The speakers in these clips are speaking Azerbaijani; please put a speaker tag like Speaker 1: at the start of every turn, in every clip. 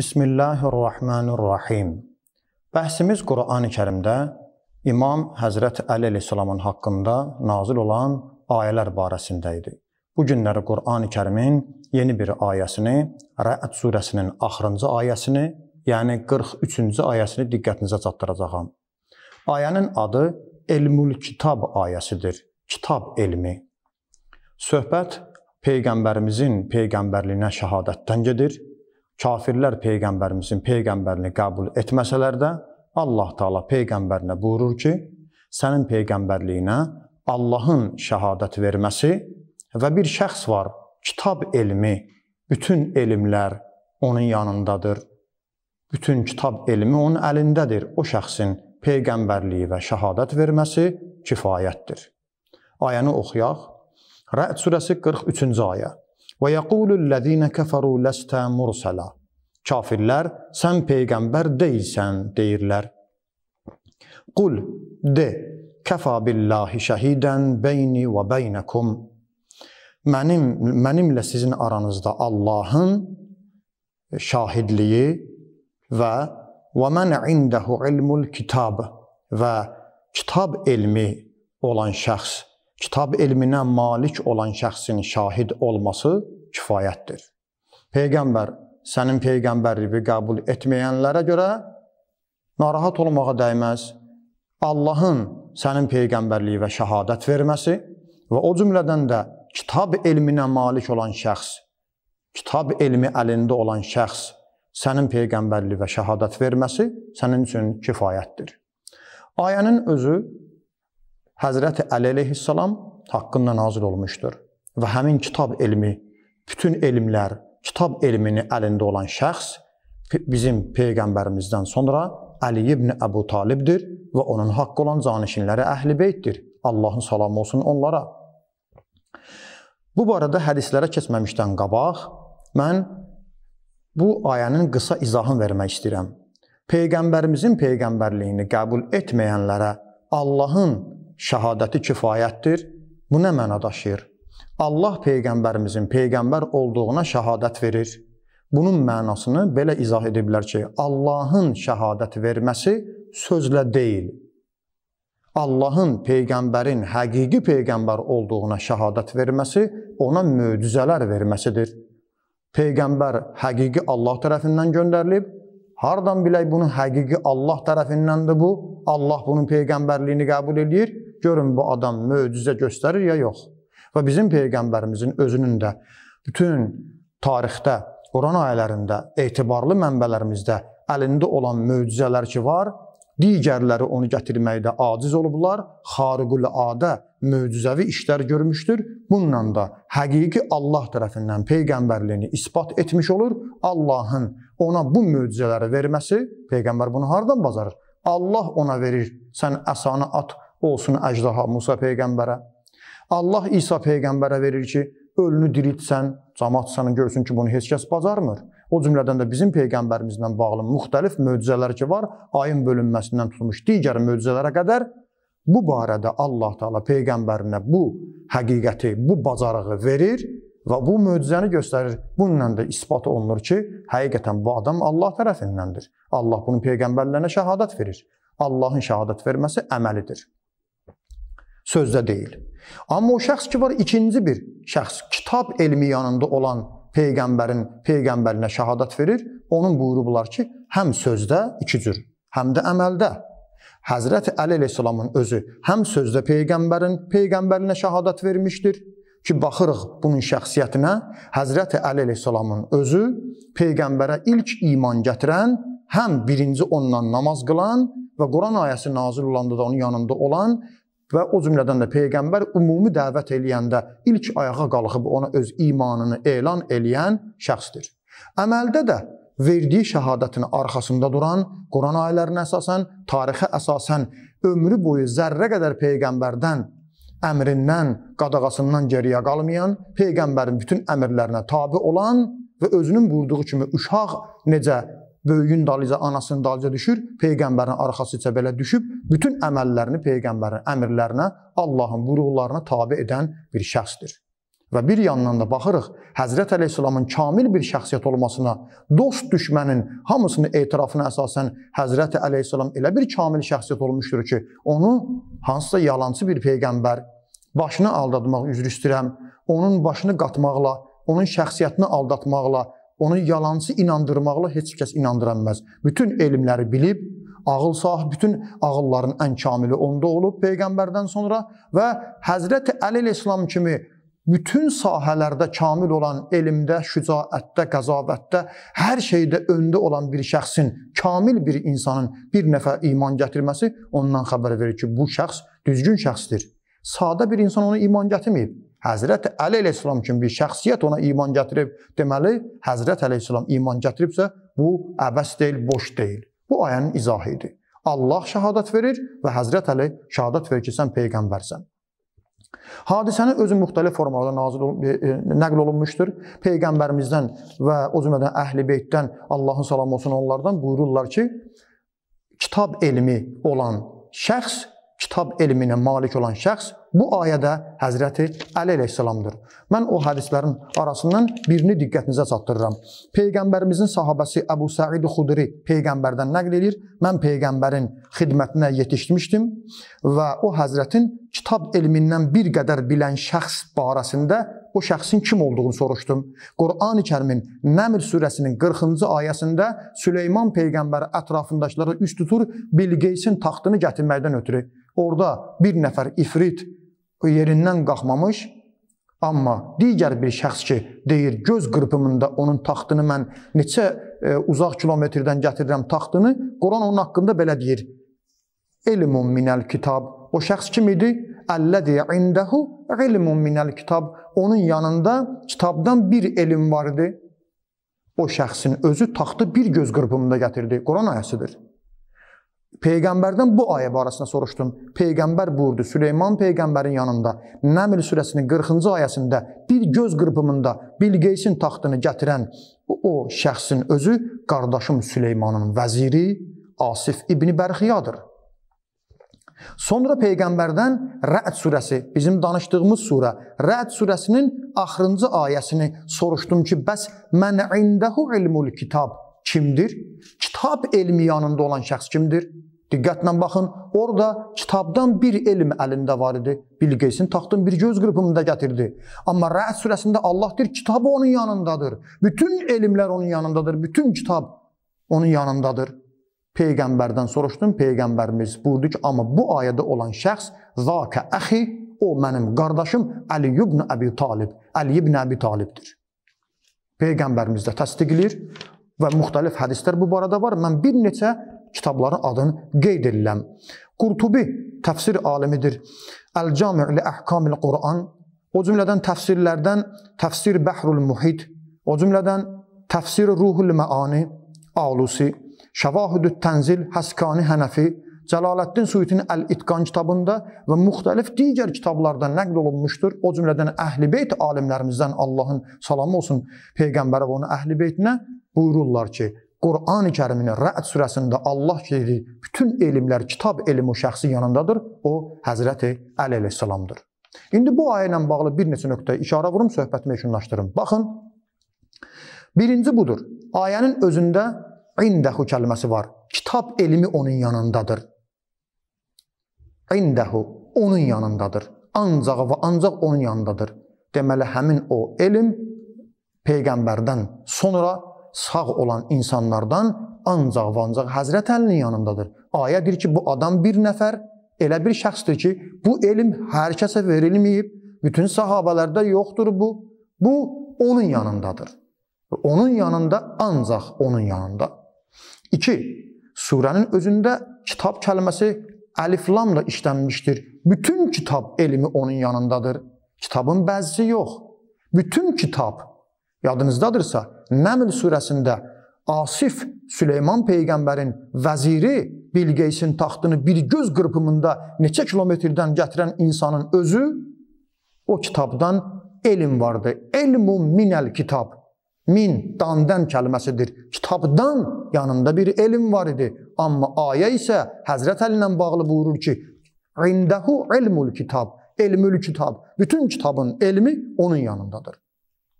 Speaker 1: Bismillahirrahmanirrahim. Bəhsimiz Qurani Kərimdə İmam Həzrət Əli əleyhissalamın haqqında nazil olan ayələr barəsində idi. Bu günləri Qurani Kərimin yeni bir ayəsini, Rəd surəsinin axırıncı ayəsini, yəni 43-cü ayəsini diqqətinizə çatdıracağam. Ayənin adı Elmül Kitab ayəsidir. Kitab elmi. Söhbət peyğəmbərimizin peyğəmbərliyinə şahadətdən gedir kafirlər peyğəmbərimizin peyğəmbərini qəbul etməsələr də Allah Taala peyğəmbərinə buyurur ki, sənin peyğəmbərliyinə Allahın şahadət verməsi və bir şəxs var, kitab elmi, bütün elmlər onun yanındadır. Bütün kitab elmi onun əlindədir. O şəxsin peyğəmbərliyi və şahadət verməsi kifayətdir. Ayəni oxuyaq. Rəd surəsi 43-cü ayə. Və yəqulullezine kəfəru lestə mursala. Kafirlər sən peyğəmbər deyilsən deyirlər. Qul de kəfə billahi şəhidən beyni və beynakum. Mənim mənimlə sizin aranızda Allahın şahidliyi və və mən indəhu ilmul kitab və kitab elmi olan şəxs kitab elminə malik olan şəxsin şahid olması kifayətdir. Peyğəmbər sənin peyğəmbərliyi qəbul etməyənlərə görə narahat olmağa dəyməz. Allahın sənin peyğəmbərliyi və şahadət verməsi və o cümlədən də kitab elminə malik olan şəxs, kitab elmi əlində olan şəxs sənin peyğəmbərliyi və şahadət verməsi sənin üçün kifayətdir. Ayənin özü Həzrəti Əli əleyhissalam haqqında nazil olmuşdur. Və həmin kitab elmi, bütün elmlər, kitab elmini əlində olan şəxs bizim peyğəmbərimizdən sonra Əli ibn Əbu Talibdir və onun haqqı olan canişinləri Əhl-i Beytdir. Allahın salamı olsun onlara. Bu barədə hədislərə keçməmişdən qabaq mən bu ayənin qısa izahını vermək istəyirəm. Peyğəmbərimizin peyğəmbərliyini qəbul etməyənlərə Allahın şəhadəti kifayətdir. Bu nə məna daşıyır? Allah peyğəmbərimizin peyğəmbər olduğuna şəhadət verir. Bunun mənasını belə izah ediblər ki, Allahın şəhadət verməsi sözlə deyil. Allahın peyğəmbərin həqiqi peyğəmbər olduğuna şəhadət verməsi ona möcüzələr verməsidir. Peyğəmbər həqiqi Allah tərəfindən göndərilib. Hardan bilək bunu həqiqi Allah tərəfindəndir bu? Allah bunun peyğəmbərliyini qəbul eləyir görün bu adam möcüzə göstərir ya yox. Və bizim peyğəmbərimizin özünün də bütün tarixdə, Quran ayələrində, etibarlı mənbələrimizdə əlində olan möcüzələr ki var, digərləri onu gətirməkdə aciz olublar. Xariqül adə möcüzəvi işlər görmüşdür. Bununla da həqiqi Allah tərəfindən peyğəmbərliyini isbat etmiş olur. Allahın ona bu möcüzələri verməsi, peyğəmbər bunu hardan bacarır? Allah ona verir. Sən əsanı at, olsun əjdaha Musa peyğəmbərə. Allah İsa peyğəmbərə verir ki, ölünü diriltsən, cəmaət səni görsün ki, bunu heç kəs bacarmır. O cümlədən də bizim peyğəmbərimizlə bağlı müxtəlif möcüzələr ki var, ayın bölünməsindən tutmuş digər möcüzələrə qədər bu barədə Allah Taala peyğəmbərinə bu həqiqəti, bu bacarığı verir və bu möcüzəni göstərir. Bununla da isbat olunur ki, həqiqətən bu adam Allah tərəfindəndir. Allah bunun peyğəmbərlərinə şahadət verir. Allahın şahadət verməsi əməlidir. Sözdə deyil. Amma o şəxs ki var ikinci bir şəxs kitab elmi yanında olan peyğəmbərin peyğəmbərinə şahadat verir. Onun buyurublar ki, həm sözdə iki cür, həm də əməldə. Həzrəti Əli əleyhissalamın özü həm sözdə peyğəmbərin peyğəmbərinə şahadat vermişdir ki, baxırıq bunun şəxsiyyətinə. Həzrəti Əli əleyhissalamın özü peyğəmbərə ilk iman gətirən, həm birinci onunla namaz qılan və Quran ayəsi nazil olanda da onun yanında olan və o cümlədən də peyğəmbər ümumi dəvət eləyəndə ilk ayağa qalxıb ona öz imanını elan eləyən şəxsdir. Əməldə də verdiyi şahadətin arxasında duran, Quran ayələrinə əsasən, tarixə əsasən ömrü boyu zərrə qədər peyğəmbərdən əmrindən, qadağasından geriyə qalmayan, peyğəmbərin bütün əmrlərinə tabe olan və özünün buyurduğu kimi uşaq necə böyüyün dalınca, anasının dalınca düşür, peyğəmbərin arxası isə belə düşüb, bütün əməllərini peyğəmbərin əmrlərinə, Allahın buyruqlarına tabe edən bir şəxsdir. Və bir yandan da baxırıq, Həzrət Əleyhisselamın kamil bir şəxsiyyət olmasına, dost düşmənin hamısını etirafına əsasən Həzrət Əleyhisselam elə bir kamil şəxsiyyət olmuşdur ki, onu hansısa yalancı bir peyğəmbər başını aldatmaq üzr istəyirəm, onun başını qatmaqla, onun şəxsiyyətini aldatmaqla, onu yalançı inandırmaqla heç kəs inandıra bilməz. Bütün elmləri bilib, ağıl sahib bütün ağılların ən kamili onda olub peyğəmbərdən sonra və Həzrət Əli əleyhissalam kimi bütün sahələrdə kamil olan elmdə, şücaətdə, qəzavətdə, hər şeydə öndə olan bir şəxsin, kamil bir insanın bir nəfər iman gətirməsi ondan xəbər verir ki, bu şəxs düzgün şəxsdir. Sadə bir insan ona iman gətirməyib. Həzrəti Əli əleyhissalam kimi bir şəxsiyyət ona iman gətirib, deməli Həzrət əleyhissalam iman gətiribsə, bu əbəs deyil, boş deyil. Bu ayənin izahı idi. Allah şahadat verir və Həzrət Əli şahadat verir ki, sən peyğəmbərsən. Hadisənin özü müxtəlif formalarda nazil e, e, nəql olunmuşdur. Peyğəmbərimizdən və o cümlədən Əhl-i Beytdən Allahın salamı olsun onlardan buyururlar ki, kitab elmi olan şəxs kitab elminə malik olan şəxs bu ayədə Həzrəti Əli əleyhissalamdır. Mən o hədislərin arasından birini diqqətinizə çatdırıram. Peyğəmbərimizin sahabəsi Əbu Səid Xudri peyğəmbərdən nəql eləyir: "Mən peyğəmbərin xidmətinə yetişmişdim və o Həzrətin kitab elmindən bir qədər bilən şəxs barəsində o şəxsin kim olduğunu soruşdum. Qurani Kərimin Nəml surəsinin 40-cı ayəsində Süleyman peyğəmbər ətrafındakılara üst tutur, Bilqeysin taxtını gətirməkdən ötürü Orda bir nəfər ifrit yerindən qalxmamış, amma digər bir şəxs ki, deyir, göz qırpımında onun taxtını mən neçə e, uzaq kilometrdən gətirirəm taxtını, Quran onun haqqında belə deyir. Elmun minəl kitab. O şəxs kim idi? Əllədi indəhu ilmun minəl kitab. Onun yanında kitabdan bir elm var idi. O şəxsin özü taxtı bir göz qırpımında gətirdi. Quran ayəsidir. Peyğəmbərdən bu ayə barəsində soruşdum. Peyğəmbər buyurdu Süleyman peyğəmbərin yanında Nəml surəsinin 40-cı ayəsində bir göz qırpımında Bilqeysin taxtını gətirən o şəxsin özü qardaşım Süleymanın vəziri Asif ibn Bərxiyadır. Sonra peyğəmbərdən Rəd surəsi, bizim danışdığımız surə, Rəd surəsinin axırıncı ayəsini soruşdum ki, bəs mən indəhu ilmul kitab kimdir? Kitab elmi yanında olan şəxs kimdir? Diqqətlə baxın, orada kitabdan bir elm əlində var idi. Bilqesin taxtın bir göz qırpımında gətirdi. Amma Rəd surəsində Allah deyir, kitab onun yanındadır. Bütün elmlər onun yanındadır. Bütün kitab onun yanındadır. Peyğəmbərdən soruşdum, peyğəmbərimiz buyurdu ki, amma bu ayədə olan şəxs zaka əxi, o mənim qardaşım Əli ibn Əbi Talib, Əli ibn Əbi Talibdir. Peyğəmbərimiz də təsdiqləyir və müxtəlif hədislər bu barədə var. Mən bir neçə kitabları adını qeyd edirəm. Qurtubi təfsir alimidir. Əl-Cami' li Ahkamil Quran, o cümlədən təfsirlərdən Təfsir Bəhrul Muhit, o cümlədən Təfsir Ruhul Məani, Alusi, Şəvahidü't Tənzil, Həskani Hənəfi, Cəlaləddin Suyutinin Əl-İtqan kitabında və müxtəlif digər kitablarda nəql olunmuşdur. O cümlədən Əhlibeyt alimlərimizdən Allahın salamı olsun peyğəmbərə və onun Əhlibeytinə buyururlar ki: Qurani Kəriminin Rəd surəsində Allah verir, bütün elmlər, kitab elmi o şəxsin yanındadır. O Həzrəti Əli əleyhissalamdır. İndi bu ayə ilə bağlı bir neçə nöqtə işarə vurum, söhbətimi yekunlaşdırım. Baxın. Birinci budur. Ayənin özündə indəhu kəlməsi var. Kitab elmi onun yanındadır. İndəhu onun yanındadır. Ancaq və ancaq onun yanındadır. Deməli həmin o elm peyğəmbərdən sonra sağ olan insanlardan ancaq və ancaq Həzrət Əlinin yanındadır. Ayə deyir ki, bu adam bir nəfər elə bir şəxsdir ki, bu elm hər kəsə verilməyib, bütün sahabələrdə yoxdur bu. Bu onun yanındadır. Onun yanında ancaq onun yanında. 2. Surənin özündə kitab kəlməsi əliflamla işlənmişdir. Bütün kitab elmi onun yanındadır. Kitabın bəzisi yox. Bütün kitab Yadınızdadırsa, Nəml surəsində Asif Süleyman peyğəmbərin vəziri Bilqeysin taxtını bir göz qırpımında neçə kilometrdən gətirən insanın özü o kitabdan elm vardı. Elmu minəl kitab. Min dandan kəlməsidir. Kitabdan yanında bir elm var idi. Amma ayə isə Həzrət Əli ilə bağlı buyurur ki: "İndəhu ilmul kitab." Elmül kitab. Bütün kitabın elmi onun yanındadır.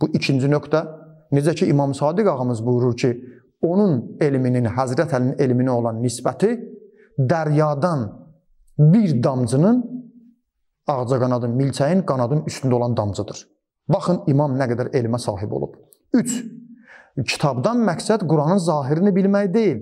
Speaker 1: Bu ikinci nöqtə. Necə ki İmam Sadiq ağamız buyurur ki, onun elminin Həzrət Əlinin elminə olan nisbəti dəryadan bir damcının ağaca qanadın, milçəyin qanadın üstündə olan damcıdır. Baxın imam nə qədər elmə sahib olub. 3. Kitabdan məqsəd Quranın zahirini bilmək deyil.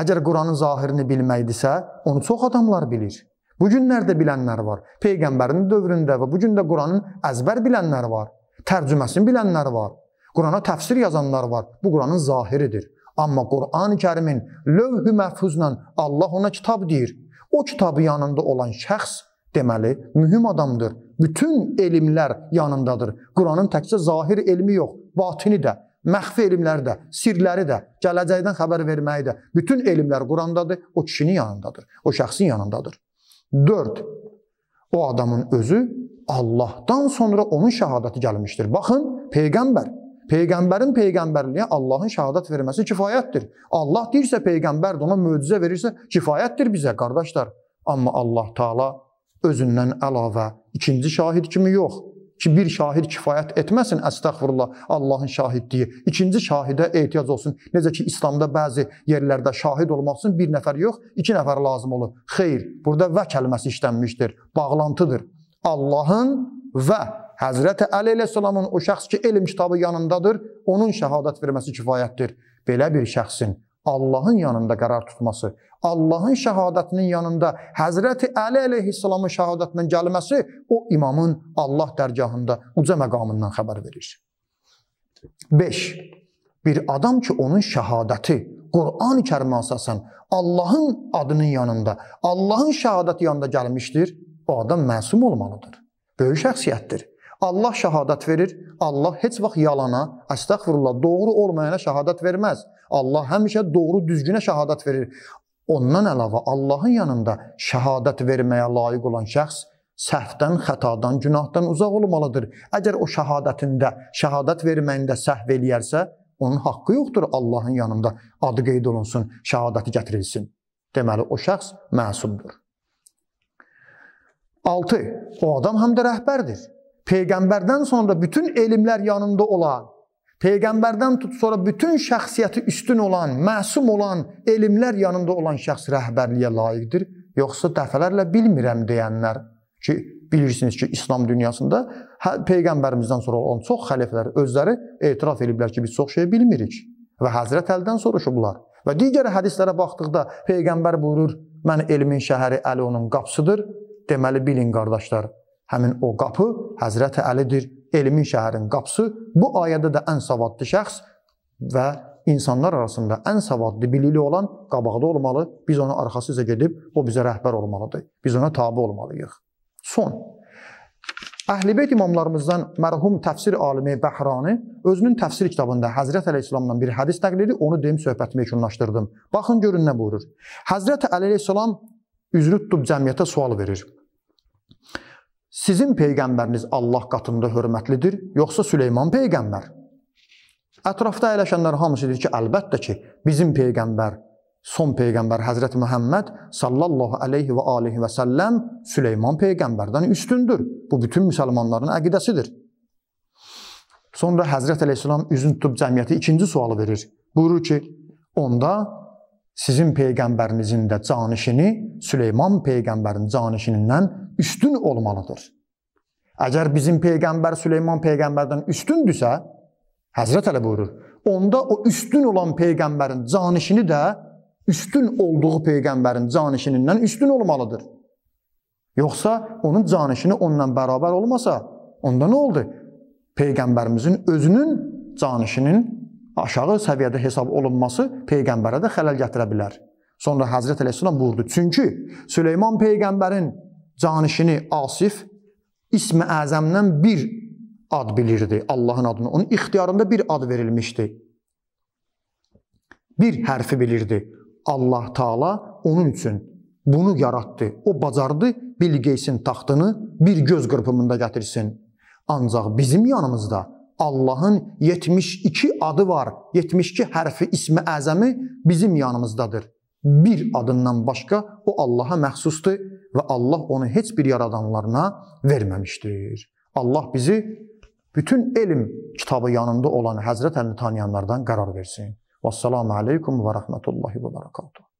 Speaker 1: Əgər Quranın zahirini bilməkdirsə, onu çox adamlar bilir. Bu günlərdə bilənlər var. Peyğəmbərin dövründə və bu gün də Quranın əzbər bilənlər var. Tərcüməsini bilənlər var. Qurana təfsir yazanlar var. Bu Quranın zahiridir. Amma Qurani Kərimin lövh-ü məhfuzla Allah ona kitab deyir. O kitabı yanında olan şəxs deməli mühüm adamdır. Bütün elmlər yanındadır. Quranın təkcə zahir elmi yox, batini də, məxfi elmləri də, sirləri də, gələcəkdən xəbər verməyi də. Bütün elmlər Qurandadır, o kişinin yanındadır, o şəxsin yanındadır. 4. O adamın özü Allahdan sonra onun şahadəti gəlmişdir. Baxın, peyğəmbər. Peyğəmbərin peyğəmbərliyə Allahın şahadət verməsi kifayətdir. Allah deyirsə peyğəmbər də ona möcüzə verirsə kifayətdir bizə qardaşlar. Amma Allah Taala özündən əlavə ikinci şahid kimi yox, ki bir şahid kifayət etməsin, əstəğfurullah, Allahın şahidliyi. İkinci şahidə ehtiyac olsun. Necə ki İslamda bəzi yerlərdə şahid olmaq üçün bir nəfər yox, iki nəfər lazım olur. Xeyr, burada və kəlməsi işlənmişdir, bağlantıdır. Allahın və Həzrəti Əli əleyhissalamın o şəxs ki, elm kitabı yanındadır, onun şəhadət verməsi kifayətdir. Belə bir şəxsin Allahın yanında qərar tutması, Allahın şəhadətinin yanında Həzrəti Əli əleyhissalamın şəhadətindən gəlməsi o imamın Allah dərgahında uca məqamından xəbər verir. 5. Bir adam ki, onun şəhadəti Qur'an-ı Kərimə əsasən Allahın adının yanında, Allahın şəhadəti yanında gəlmişdir, o adam məsum olmalıdır. Böyük şəxsiyyətdir. Allah şahadət verir. Allah heç vaxt yalana, əstəğfurullah, doğru olmayana şahadət verməz. Allah həmişə doğru, düzgünə şahadət verir. Ondan əlavə Allahın yanında şahadət verməyə layiq olan şəxs səhvdən, xətadan, günahdan uzaq olmalıdır. Əgər o şahadətində, şahadət verməyində səhv eləyərsə, onun haqqı yoxdur Allahın yanında adı qeyd olunsun, şahadəti gətirilsin. Deməli o şəxs məsumdur. 6. O adam həm də rəhbərdir. Peyğəmbərdən sonra bütün elmlər yanında olan, peyğəmbərdən tut sonra bütün şəxsiyyəti üstün olan, məsum olan, elmlər yanında olan şəxs rəhbərliyə layiqdir. Yoxsa dəfələrlə bilmirəm deyənlər ki, bilirsiniz ki, İslam dünyasında hə, peyğəmbərimizdən sonra olan çox xəlifələr özləri etiraf ediblər ki, biz çox şey bilmirik və Həzrət Əlidən soruşublar. Və digər hədislərə baxdıqda peyğəmbər buyurur: "Mən elmin şəhəri Əli onun qapısıdır." deməli bilin qardaşlar, həmin o qapı Həzrəti Əlidir, elmin şəhərin qapısı. Bu ayədə də ən savadlı şəxs və insanlar arasında ən savadlı, bilikli olan qabaqda olmalı. Biz onun arxasıca gedib o bizə rəhbər olmalıdır. Biz ona tabe olmalıyıq. Son Əhlibeyt imamlarımızdan mərhum təfsir alimi Bəhrani özünün təfsir kitabında Həzrət Əleyhisselamdan bir hədis nəql edir. Onu deyim söhbətimi yekunlaşdırdım. Baxın görün nə buyurur. Həzrət Əleyhisselam üzrü tutub cəmiyyətə sual verir. Sizin peyğəmbəriniz Allah qatında hörmətlidir, yoxsa Süleyman peyğəmbər? Ətrafda əyləşənlər hamısı deyir ki, əlbəttə ki, bizim peyğəmbər, son peyğəmbər Həzrət Məhəmməd sallallahu əleyhi və alihi və səlləm Süleyman peyğəmbərdən üstündür. Bu bütün müsəlmanların əqidəsidir. Sonra Həzrət Əleyhisselam üzünü tutub cəmiyyətə ikinci sualı verir. Buyurur ki, onda sizin peyğəmbərinizin də canişini Süleyman peyğəmbərin canişinindən üstün olmalıdır. Əgər bizim peyğəmbər Süleyman peyğəmbərdən üstündürsə, Həzrət Əli buyurur, onda o üstün olan peyğəmbərin canişini də üstün olduğu peyğəmbərin canişinindən üstün olmalıdır. Yoxsa onun canişini onunla bərabər olmasa, onda nə oldu? Peyğəmbərimizin özünün canişinin aşağı səviyyədə hesab olunması peyğəmbərə də xələl gətirə bilər. Sonra Həzrət Əleyhisselam buyurdu. Çünki Süleyman peyğəmbərin canişini Asif İsmi Əzəmdən bir ad bilirdi Allahın adını. Onun ixtiyarında bir ad verilmişdi. Bir hərfi bilirdi. Allah Taala onun üçün bunu yaratdı. O bacardı Bill Gatesin taxtını bir göz qırpımında gətirsin. Ancaq bizim yanımızda Allahın 72 adı var. 72 hərfi ismi əzəmi bizim yanımızdadır. Bir adından başqa o Allaha məxsusdur və Allah onu heç bir yaradanlarına verməmişdir. Allah bizi bütün elm kitabı yanında olan Həzrət Əlini tanıyanlardan qərar versin. Vəssalamu aleykum və rəhmətullahi və bərəkatuhu.